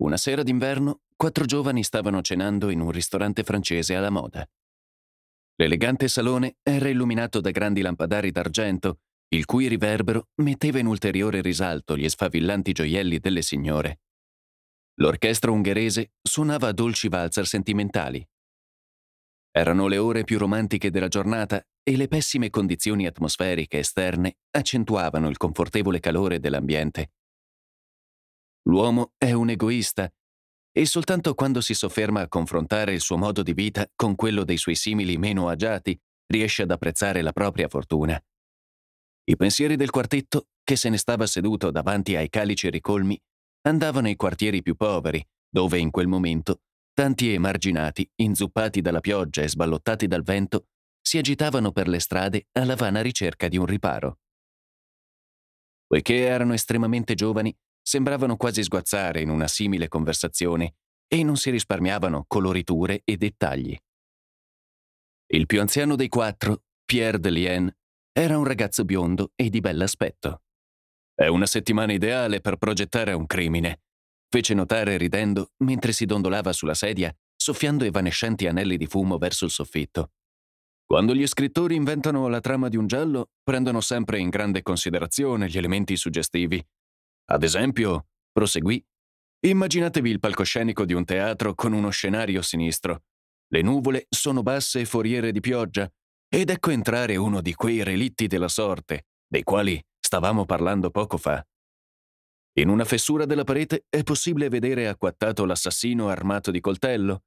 Una sera d'inverno, quattro giovani stavano cenando in un ristorante francese alla moda. L'elegante salone era illuminato da grandi lampadari d'argento, il cui riverbero metteva in ulteriore risalto gli sfavillanti gioielli delle signore. L'orchestra ungherese suonava dolci valzer sentimentali. Erano le ore più romantiche della giornata e le pessime condizioni atmosferiche esterne accentuavano il confortevole calore dell'ambiente L'uomo è un egoista e soltanto quando si sofferma a confrontare il suo modo di vita con quello dei suoi simili meno agiati riesce ad apprezzare la propria fortuna. I pensieri del quartetto, che se ne stava seduto davanti ai calici ricolmi, andavano ai quartieri più poveri, dove in quel momento tanti emarginati, inzuppati dalla pioggia e sballottati dal vento, si agitavano per le strade alla vana ricerca di un riparo. Poiché erano estremamente giovani, sembravano quasi sguazzare in una simile conversazione e non si risparmiavano coloriture e dettagli. Il più anziano dei quattro, Pierre Delien, era un ragazzo biondo e di bell'aspetto. È una settimana ideale per progettare un crimine, fece notare ridendo mentre si dondolava sulla sedia, soffiando evanescenti anelli di fumo verso il soffitto. Quando gli scrittori inventano la trama di un giallo, prendono sempre in grande considerazione gli elementi suggestivi ad esempio, proseguì, immaginatevi il palcoscenico di un teatro con uno scenario sinistro. Le nuvole sono basse e foriere di pioggia, ed ecco entrare uno di quei relitti della sorte, dei quali stavamo parlando poco fa. In una fessura della parete è possibile vedere acquattato l'assassino armato di coltello.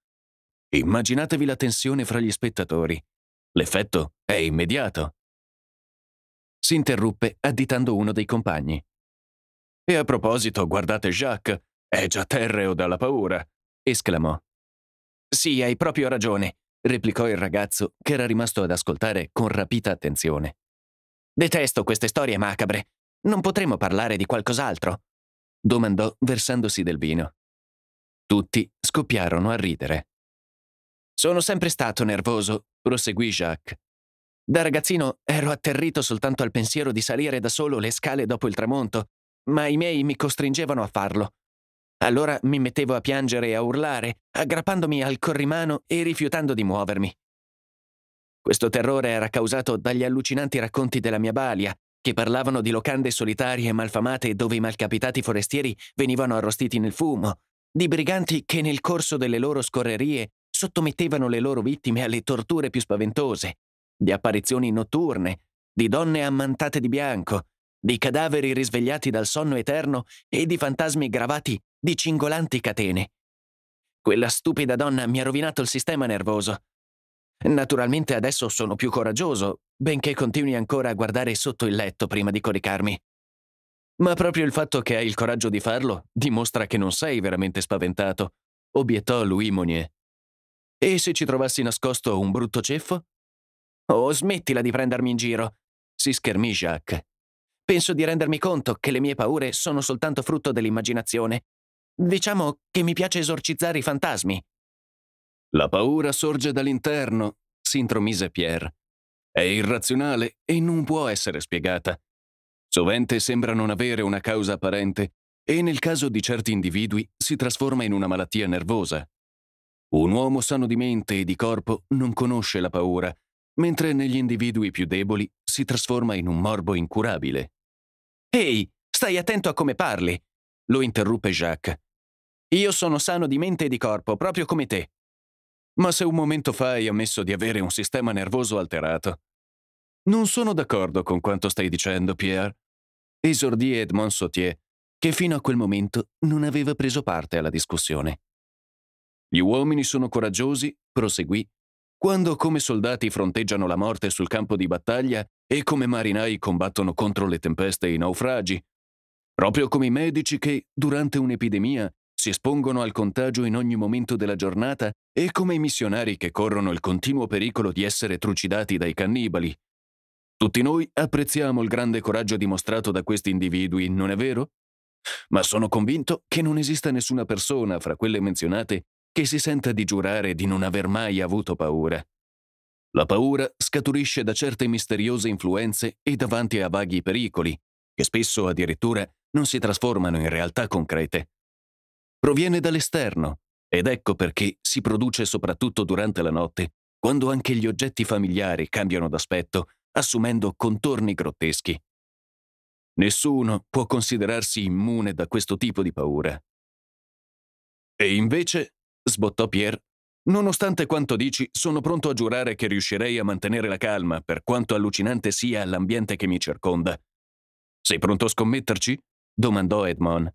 Immaginatevi la tensione fra gli spettatori. L'effetto è immediato. Si interruppe additando uno dei compagni. E a proposito, guardate Jacques, è già terreo dalla paura, esclamò. Sì, hai proprio ragione, replicò il ragazzo, che era rimasto ad ascoltare con rapita attenzione. Detesto queste storie macabre. Non potremmo parlare di qualcos'altro? domandò versandosi del vino. Tutti scoppiarono a ridere. Sono sempre stato nervoso, proseguì Jacques. Da ragazzino ero atterrito soltanto al pensiero di salire da solo le scale dopo il tramonto ma i miei mi costringevano a farlo. Allora mi mettevo a piangere e a urlare, aggrappandomi al corrimano e rifiutando di muovermi. Questo terrore era causato dagli allucinanti racconti della mia balia, che parlavano di locande solitarie e malfamate dove i malcapitati forestieri venivano arrostiti nel fumo, di briganti che nel corso delle loro scorrerie sottomettevano le loro vittime alle torture più spaventose, di apparizioni notturne, di donne ammantate di bianco, di cadaveri risvegliati dal sonno eterno e di fantasmi gravati di cingolanti catene. Quella stupida donna mi ha rovinato il sistema nervoso. Naturalmente adesso sono più coraggioso, benché continui ancora a guardare sotto il letto prima di coricarmi. Ma proprio il fatto che hai il coraggio di farlo dimostra che non sei veramente spaventato, obiettò Louis Monier. E se ci trovassi nascosto un brutto ceffo? Oh, smettila di prendermi in giro, si schermì Jacques penso di rendermi conto che le mie paure sono soltanto frutto dell'immaginazione. Diciamo che mi piace esorcizzare i fantasmi. La paura sorge dall'interno, si intromise Pierre. È irrazionale e non può essere spiegata. Sovente sembra non avere una causa apparente e nel caso di certi individui si trasforma in una malattia nervosa. Un uomo sano di mente e di corpo non conosce la paura, mentre negli individui più deboli si trasforma in un morbo incurabile. Ehi, stai attento a come parli, lo interruppe Jacques. Io sono sano di mente e di corpo, proprio come te. Ma se un momento fa hai ammesso di avere un sistema nervoso alterato. Non sono d'accordo con quanto stai dicendo, Pierre. Esordì Edmond Sautier, che fino a quel momento non aveva preso parte alla discussione. Gli uomini sono coraggiosi, proseguì, quando come soldati fronteggiano la morte sul campo di battaglia e come marinai combattono contro le tempeste e i naufragi, proprio come i medici che, durante un'epidemia, si espongono al contagio in ogni momento della giornata e come i missionari che corrono il continuo pericolo di essere trucidati dai cannibali. Tutti noi apprezziamo il grande coraggio dimostrato da questi individui, non è vero? Ma sono convinto che non esista nessuna persona fra quelle menzionate che si senta di giurare di non aver mai avuto paura. La paura scaturisce da certe misteriose influenze e davanti a vaghi pericoli, che spesso addirittura non si trasformano in realtà concrete. Proviene dall'esterno, ed ecco perché si produce soprattutto durante la notte, quando anche gli oggetti familiari cambiano d'aspetto, assumendo contorni grotteschi. Nessuno può considerarsi immune da questo tipo di paura. E invece sbottò Pierre. Nonostante quanto dici, sono pronto a giurare che riuscirei a mantenere la calma, per quanto allucinante sia l'ambiente che mi circonda. Sei pronto a scommetterci? domandò Edmond.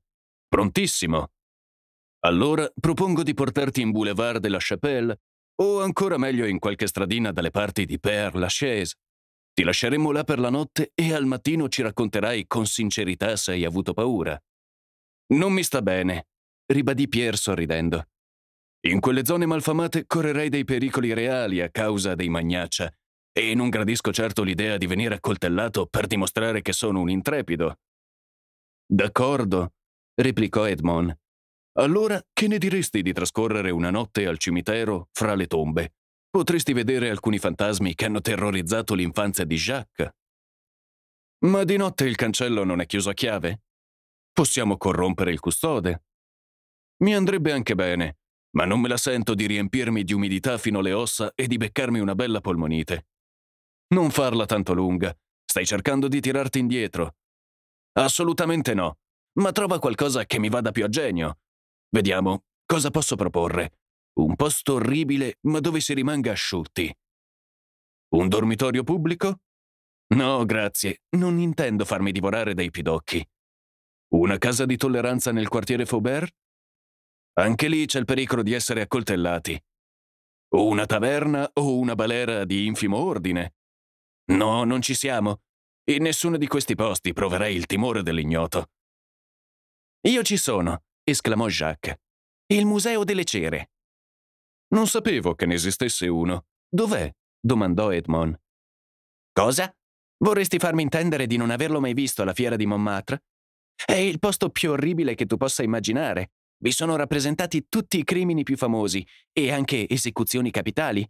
Prontissimo. Allora propongo di portarti in Boulevard de la Chapelle, o ancora meglio in qualche stradina dalle parti di Père Lachaise. Ti lasceremo là per la notte e al mattino ci racconterai con sincerità se hai avuto paura. Non mi sta bene, ribadì Pierre sorridendo. In quelle zone malfamate correrei dei pericoli reali a causa dei magnaccia, e non gradisco certo l'idea di venire accoltellato per dimostrare che sono un intrepido. D'accordo, replicò Edmond. Allora, che ne diresti di trascorrere una notte al cimitero fra le tombe? Potresti vedere alcuni fantasmi che hanno terrorizzato l'infanzia di Jacques. Ma di notte il cancello non è chiuso a chiave? Possiamo corrompere il custode. Mi andrebbe anche bene, ma non me la sento di riempirmi di umidità fino alle ossa e di beccarmi una bella polmonite. Non farla tanto lunga, stai cercando di tirarti indietro. Assolutamente no, ma trova qualcosa che mi vada più a genio. Vediamo, cosa posso proporre? Un posto orribile, ma dove si rimanga asciutti. Un dormitorio pubblico? No, grazie, non intendo farmi divorare dai pidocchi. Una casa di tolleranza nel quartiere Faubert? Anche lì c'è il pericolo di essere accoltellati. O una taverna o una balera di infimo ordine. No, non ci siamo. In nessuno di questi posti proverei il timore dell'ignoto. Io ci sono, esclamò Jacques. Il Museo delle Cere. Non sapevo che ne esistesse uno. Dov'è? domandò Edmond. Cosa? Vorresti farmi intendere di non averlo mai visto alla fiera di Montmartre? È il posto più orribile che tu possa immaginare. Vi sono rappresentati tutti i crimini più famosi e anche esecuzioni capitali.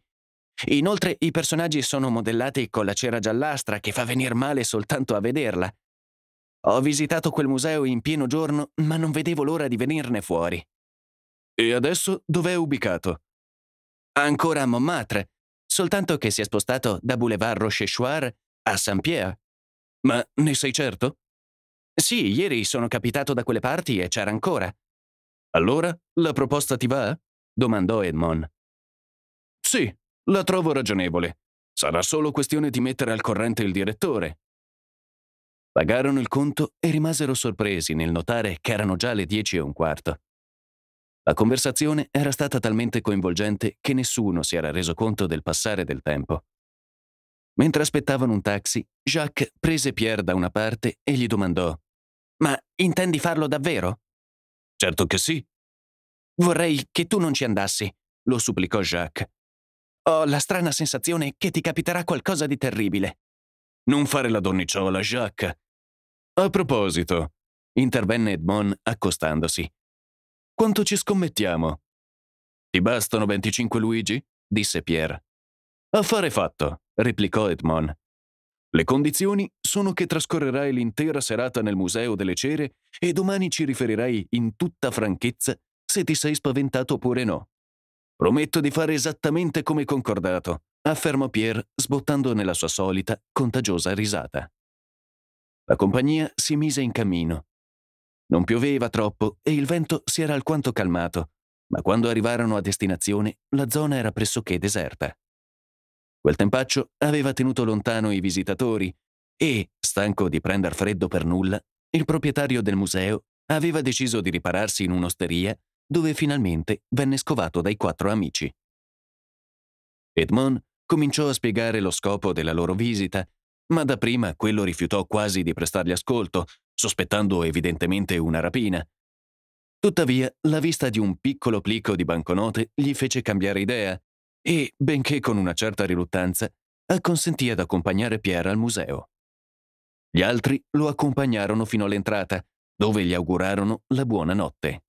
Inoltre i personaggi sono modellati con la cera giallastra che fa venire male soltanto a vederla. Ho visitato quel museo in pieno giorno, ma non vedevo l'ora di venirne fuori. E adesso dov'è ubicato? Ancora a Montmartre, soltanto che si è spostato da Boulevard Rochechouart a Saint-Pierre. Ma ne sei certo? Sì, ieri sono capitato da quelle parti e c'era ancora. Allora, la proposta ti va? domandò Edmond. Sì, la trovo ragionevole. Sarà solo questione di mettere al corrente il direttore. Pagarono il conto e rimasero sorpresi nel notare che erano già le dieci e un quarto. La conversazione era stata talmente coinvolgente che nessuno si era reso conto del passare del tempo. Mentre aspettavano un taxi, Jacques prese Pierre da una parte e gli domandò: Ma intendi farlo davvero? Certo che sì. Vorrei che tu non ci andassi, lo supplicò Jacques. Ho la strana sensazione che ti capiterà qualcosa di terribile. Non fare la donnicciola, Jacques. A proposito, intervenne Edmond accostandosi. Quanto ci scommettiamo? Ti bastano 25 Luigi? disse Pierre. Affare fatto, replicò Edmond. Le condizioni sono che trascorrerai l'intera serata nel Museo delle Cere e domani ci riferirai in tutta franchezza se ti sei spaventato oppure no. Prometto di fare esattamente come concordato, affermò Pierre, sbottando nella sua solita, contagiosa risata. La compagnia si mise in cammino. Non pioveva troppo e il vento si era alquanto calmato, ma quando arrivarono a destinazione la zona era pressoché deserta. Quel tempaccio aveva tenuto lontano i visitatori e, stanco di prender freddo per nulla, il proprietario del museo aveva deciso di ripararsi in un'osteria dove finalmente venne scovato dai quattro amici. Edmond cominciò a spiegare lo scopo della loro visita, ma dapprima quello rifiutò quasi di prestargli ascolto, sospettando evidentemente una rapina. Tuttavia, la vista di un piccolo plico di banconote gli fece cambiare idea e, benché con una certa riluttanza, acconsentì ad accompagnare Pierre al museo. Gli altri lo accompagnarono fino all'entrata, dove gli augurarono la buona notte.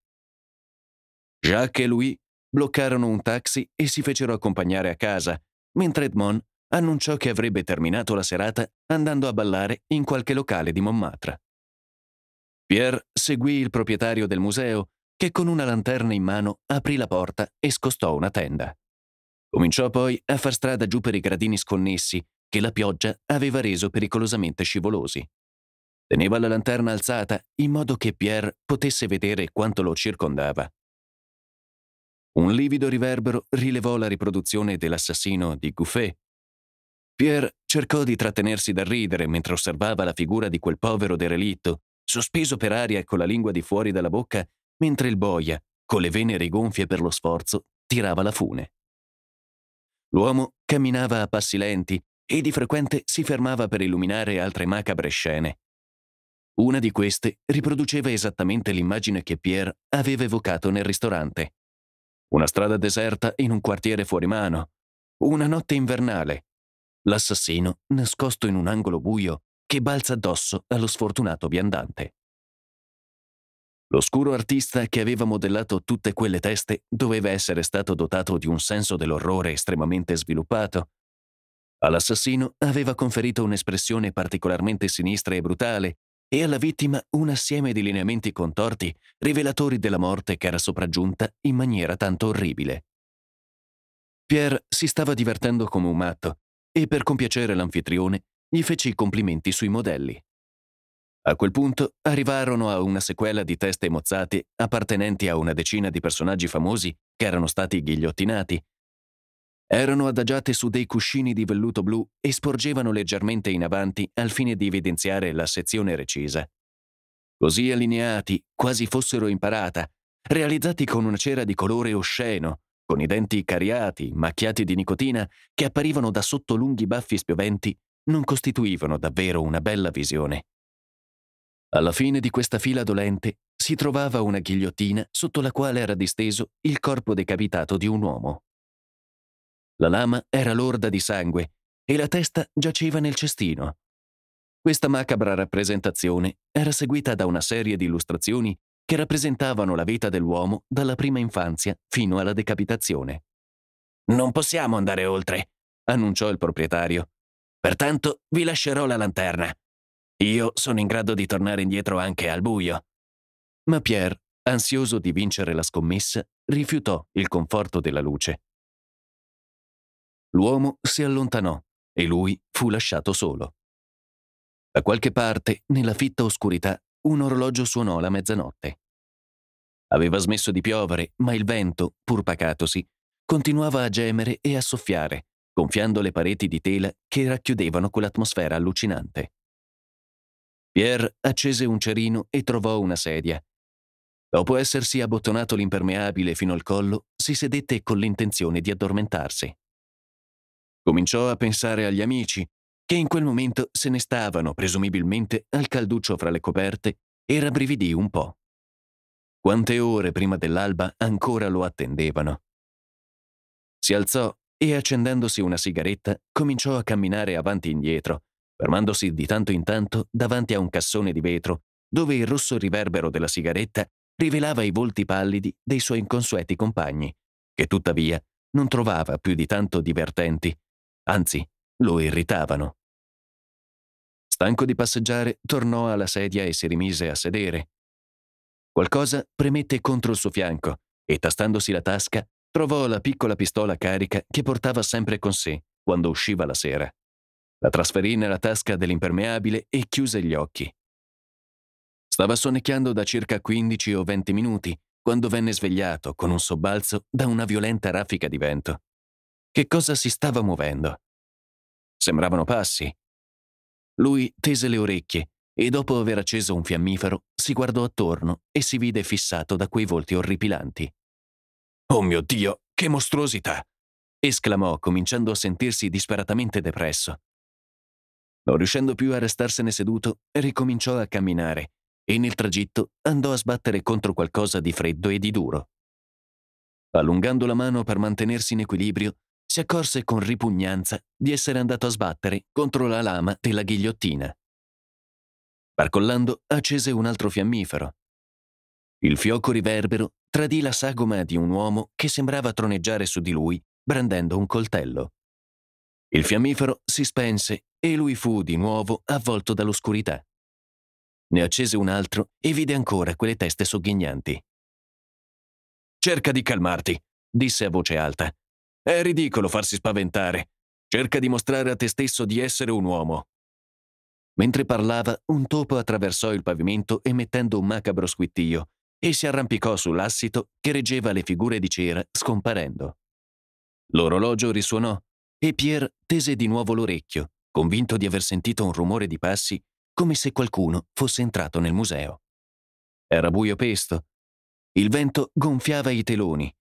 Jacques e lui bloccarono un taxi e si fecero accompagnare a casa, mentre Edmond annunciò che avrebbe terminato la serata andando a ballare in qualche locale di Montmartre. Pierre seguì il proprietario del museo, che con una lanterna in mano aprì la porta e scostò una tenda. Cominciò poi a far strada giù per i gradini sconnessi che la pioggia aveva reso pericolosamente scivolosi. Teneva la lanterna alzata in modo che Pierre potesse vedere quanto lo circondava. Un livido riverbero rilevò la riproduzione dell'assassino di Gouffet. Pierre cercò di trattenersi dal ridere mentre osservava la figura di quel povero derelitto, sospeso per aria e con la lingua di fuori dalla bocca, mentre il boia, con le vene rigonfie per lo sforzo, tirava la fune. L'uomo camminava a passi lenti e di frequente si fermava per illuminare altre macabre scene. Una di queste riproduceva esattamente l'immagine che Pierre aveva evocato nel ristorante. Una strada deserta in un quartiere fuori mano. Una notte invernale. L'assassino nascosto in un angolo buio che balza addosso allo sfortunato viandante. L'oscuro artista che aveva modellato tutte quelle teste doveva essere stato dotato di un senso dell'orrore estremamente sviluppato. All'assassino aveva conferito un'espressione particolarmente sinistra e brutale e alla vittima un assieme di lineamenti contorti rivelatori della morte che era sopraggiunta in maniera tanto orribile. Pierre si stava divertendo come un matto e per compiacere l'anfitrione gli fece i complimenti sui modelli. A quel punto arrivarono a una sequela di teste mozzate appartenenti a una decina di personaggi famosi che erano stati ghigliottinati. Erano adagiate su dei cuscini di velluto blu e sporgevano leggermente in avanti al fine di evidenziare la sezione recisa. Così allineati, quasi fossero in parata, realizzati con una cera di colore osceno, con i denti cariati, macchiati di nicotina, che apparivano da sotto lunghi baffi spioventi, non costituivano davvero una bella visione. Alla fine di questa fila dolente si trovava una ghigliottina sotto la quale era disteso il corpo decapitato di un uomo. La lama era lorda di sangue e la testa giaceva nel cestino. Questa macabra rappresentazione era seguita da una serie di illustrazioni che rappresentavano la vita dell'uomo dalla prima infanzia fino alla decapitazione. Non possiamo andare oltre, annunciò il proprietario. Pertanto vi lascerò la lanterna. Io sono in grado di tornare indietro anche al buio. Ma Pierre, ansioso di vincere la scommessa, rifiutò il conforto della luce. L'uomo si allontanò e lui fu lasciato solo. Da qualche parte, nella fitta oscurità, un orologio suonò la mezzanotte. Aveva smesso di piovere, ma il vento, pur pacatosi, continuava a gemere e a soffiare, gonfiando le pareti di tela che racchiudevano quell'atmosfera allucinante. Pierre accese un cerino e trovò una sedia. Dopo essersi abbottonato l'impermeabile fino al collo, si sedette con l'intenzione di addormentarsi. Cominciò a pensare agli amici, che in quel momento se ne stavano presumibilmente al calduccio fra le coperte e rabbrividì un po'. Quante ore prima dell'alba ancora lo attendevano. Si alzò e accendendosi una sigaretta cominciò a camminare avanti e indietro, fermandosi di tanto in tanto davanti a un cassone di vetro dove il rosso riverbero della sigaretta rivelava i volti pallidi dei suoi inconsueti compagni, che tuttavia non trovava più di tanto divertenti, anzi lo irritavano. Stanco di passeggiare, tornò alla sedia e si rimise a sedere. Qualcosa premette contro il suo fianco e, tastandosi la tasca, trovò la piccola pistola carica che portava sempre con sé quando usciva la sera. La trasferì nella tasca dell'impermeabile e chiuse gli occhi. Stava sonnecchiando da circa 15 o 20 minuti quando venne svegliato con un sobbalzo da una violenta raffica di vento. Che cosa si stava muovendo? Sembravano passi. Lui tese le orecchie e dopo aver acceso un fiammifero si guardò attorno e si vide fissato da quei volti orripilanti. Oh mio Dio, che mostruosità! esclamò, cominciando a sentirsi disperatamente depresso. Non riuscendo più a restarsene seduto, ricominciò a camminare e nel tragitto andò a sbattere contro qualcosa di freddo e di duro. Allungando la mano per mantenersi in equilibrio, si accorse con ripugnanza di essere andato a sbattere contro la lama della ghigliottina. Barcollando, accese un altro fiammifero. Il fioco riverbero tradì la sagoma di un uomo che sembrava troneggiare su di lui, brandendo un coltello. Il fiammifero si spense e lui fu di nuovo avvolto dall'oscurità. Ne accese un altro e vide ancora quelle teste sogghignanti. Cerca di calmarti, disse a voce alta. È ridicolo farsi spaventare. Cerca di mostrare a te stesso di essere un uomo. Mentre parlava, un topo attraversò il pavimento emettendo un macabro squittio e si arrampicò sull'assito che reggeva le figure di cera, scomparendo. L'orologio risuonò e Pierre tese di nuovo l'orecchio, convinto di aver sentito un rumore di passi come se qualcuno fosse entrato nel museo. Era buio pesto. Il vento gonfiava i teloni.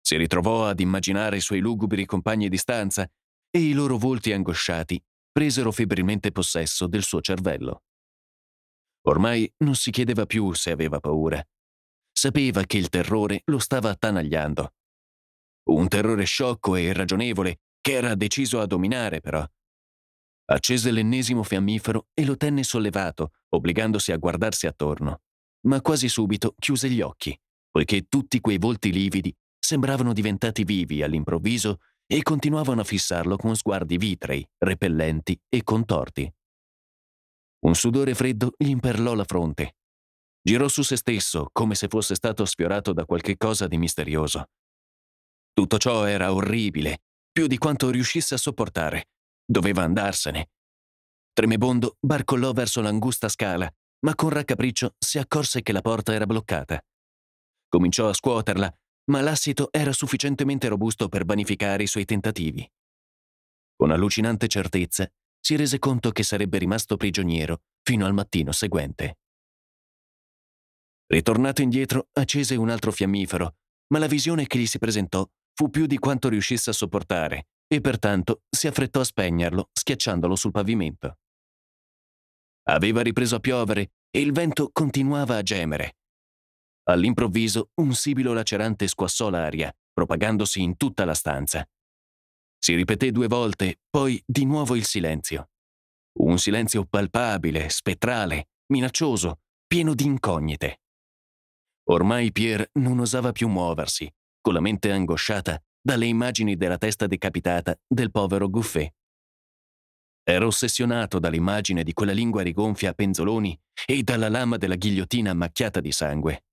Si ritrovò ad immaginare i suoi lugubri compagni di stanza e i loro volti angosciati presero febbrilmente possesso del suo cervello. Ormai non si chiedeva più se aveva paura. Sapeva che il terrore lo stava attanagliando. Un terrore sciocco e irragionevole che era deciso a dominare però. Accese l'ennesimo fiammifero e lo tenne sollevato, obbligandosi a guardarsi attorno. Ma quasi subito chiuse gli occhi, poiché tutti quei volti lividi sembravano diventati vivi all'improvviso e continuavano a fissarlo con sguardi vitrei, repellenti e contorti. Un sudore freddo gli imperlò la fronte. Girò su se stesso, come se fosse stato sfiorato da qualche cosa di misterioso. Tutto ciò era orribile, più di quanto riuscisse a sopportare. Doveva andarsene. Tremebondo barcollò verso l'angusta scala, ma con raccapriccio si accorse che la porta era bloccata. Cominciò a scuoterla, ma l'assito era sufficientemente robusto per vanificare i suoi tentativi. Con allucinante certezza si rese conto che sarebbe rimasto prigioniero fino al mattino seguente. Ritornato indietro, accese un altro fiammifero, ma la visione che gli si presentò Fu più di quanto riuscisse a sopportare e pertanto si affrettò a spegnerlo, schiacciandolo sul pavimento. Aveva ripreso a piovere e il vento continuava a gemere. All'improvviso un sibilo lacerante squassò l'aria, propagandosi in tutta la stanza. Si ripeté due volte, poi di nuovo il silenzio. Un silenzio palpabile, spettrale, minaccioso, pieno di incognite. Ormai Pierre non osava più muoversi con la mente angosciata dalle immagini della testa decapitata del povero Gouffet. Ero ossessionato dall'immagine di quella lingua rigonfia a penzoloni e dalla lama della ghigliottina macchiata di sangue.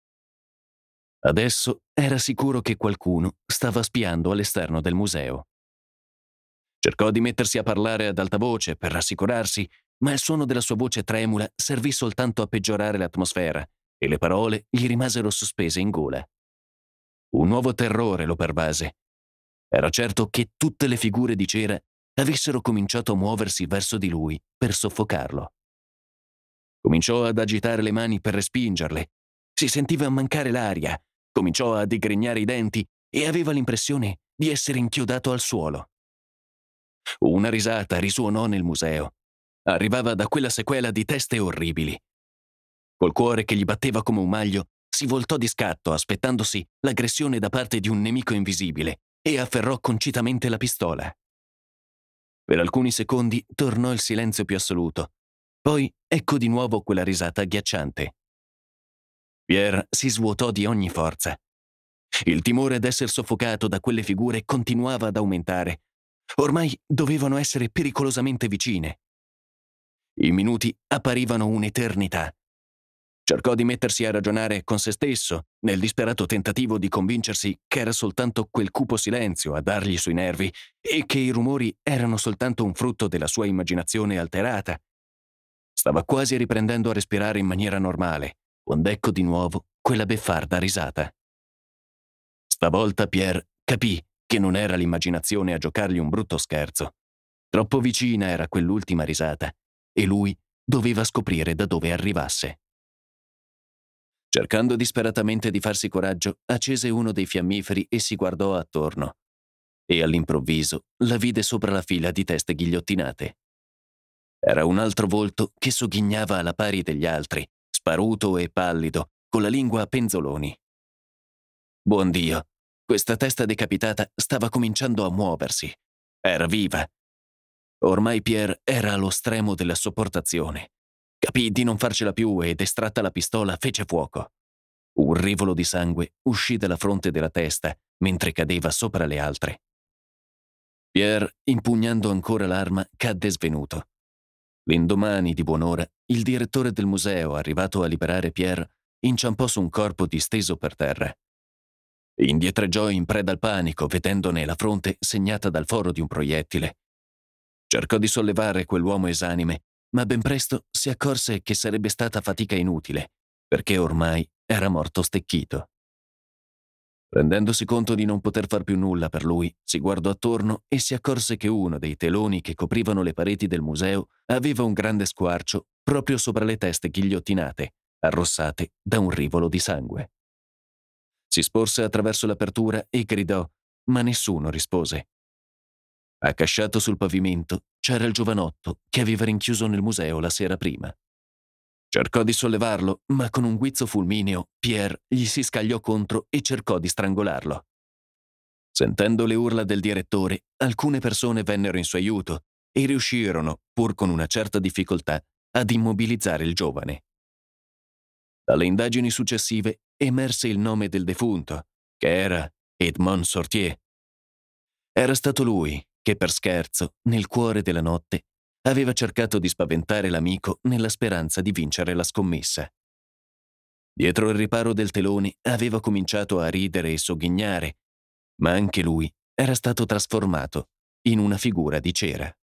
Adesso era sicuro che qualcuno stava spiando all'esterno del museo. Cercò di mettersi a parlare ad alta voce per rassicurarsi, ma il suono della sua voce tremula servì soltanto a peggiorare l'atmosfera e le parole gli rimasero sospese in gola. Un nuovo terrore lo pervase. Era certo che tutte le figure di cera avessero cominciato a muoversi verso di lui per soffocarlo. Cominciò ad agitare le mani per respingerle. Si sentiva mancare l'aria, cominciò a digrignare i denti e aveva l'impressione di essere inchiodato al suolo. Una risata risuonò nel museo. Arrivava da quella sequela di teste orribili. Col cuore che gli batteva come un maglio, si voltò di scatto aspettandosi l'aggressione da parte di un nemico invisibile e afferrò concitamente la pistola. Per alcuni secondi tornò il silenzio più assoluto. Poi ecco di nuovo quella risata agghiacciante. Pierre si svuotò di ogni forza. Il timore d'essere soffocato da quelle figure continuava ad aumentare. Ormai dovevano essere pericolosamente vicine. I minuti apparivano un'eternità. Cercò di mettersi a ragionare con se stesso, nel disperato tentativo di convincersi che era soltanto quel cupo silenzio a dargli sui nervi e che i rumori erano soltanto un frutto della sua immaginazione alterata. Stava quasi riprendendo a respirare in maniera normale, quando ecco di nuovo quella beffarda risata. Stavolta Pierre capì che non era l'immaginazione a giocargli un brutto scherzo. Troppo vicina era quell'ultima risata e lui doveva scoprire da dove arrivasse. Cercando disperatamente di farsi coraggio, accese uno dei fiammiferi e si guardò attorno. E all'improvviso la vide sopra la fila di teste ghigliottinate. Era un altro volto che sogghignava alla pari degli altri, sparuto e pallido, con la lingua a penzoloni. Buon Dio, questa testa decapitata stava cominciando a muoversi. Era viva. Ormai Pierre era allo stremo della sopportazione. Capì di non farcela più ed, estratta la pistola, fece fuoco. Un rivolo di sangue uscì dalla fronte della testa mentre cadeva sopra le altre. Pierre, impugnando ancora l'arma, cadde svenuto. L'indomani, di buon'ora, il direttore del museo, arrivato a liberare Pierre, inciampò su un corpo disteso per terra. Indietreggiò in preda al panico, vedendone la fronte segnata dal foro di un proiettile. Cercò di sollevare quell'uomo esanime, ma ben presto si accorse che sarebbe stata fatica inutile, perché ormai era morto stecchito. Rendendosi conto di non poter far più nulla per lui, si guardò attorno e si accorse che uno dei teloni che coprivano le pareti del museo aveva un grande squarcio proprio sopra le teste ghigliottinate, arrossate da un rivolo di sangue. Si sporse attraverso l'apertura e gridò, ma nessuno rispose. Accasciato sul pavimento c'era il giovanotto che aveva rinchiuso nel museo la sera prima. Cercò di sollevarlo, ma con un guizzo fulmineo Pierre gli si scagliò contro e cercò di strangolarlo. Sentendo le urla del direttore, alcune persone vennero in suo aiuto e riuscirono, pur con una certa difficoltà, ad immobilizzare il giovane. Dalle indagini successive emerse il nome del defunto, che era Edmond Sortier. Era stato lui, che per scherzo, nel cuore della notte, aveva cercato di spaventare l'amico nella speranza di vincere la scommessa. Dietro il riparo del telone aveva cominciato a ridere e sogghignare, ma anche lui era stato trasformato in una figura di cera.